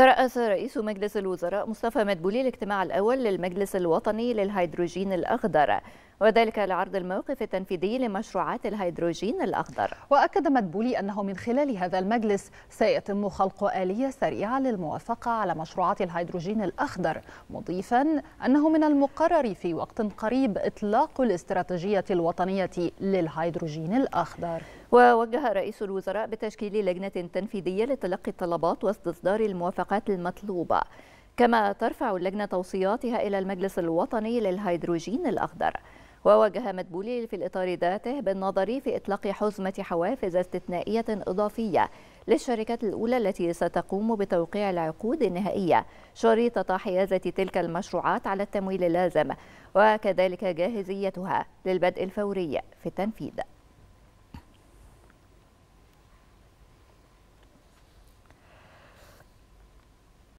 ترأس رئيس مجلس الوزراء مصطفى مدبولي الاجتماع الأول للمجلس الوطني للهيدروجين الأخضر وذلك لعرض الموقف التنفيذي لمشروعات الهيدروجين الأخضر وأكد مدبولي أنه من خلال هذا المجلس سيتم خلق آلية سريعة للموافقة على مشروعات الهيدروجين الأخضر مضيفا أنه من المقرر في وقت قريب إطلاق الاستراتيجية الوطنية للهيدروجين الأخضر ووجه رئيس الوزراء بتشكيل لجنة تنفيذية لتلقي الطلبات واستصدار الموافقات المطلوبة كما ترفع اللجنة توصياتها إلى المجلس الوطني للهيدروجين الأخضر ووجه مدبولي في الإطار ذاته بالنظر في إطلاق حزمة حوافز استثنائية إضافية للشركات الأولى التي ستقوم بتوقيع العقود النهائية شريطة حيازة تلك المشروعات على التمويل اللازم وكذلك جاهزيتها للبدء الفوري في التنفيذ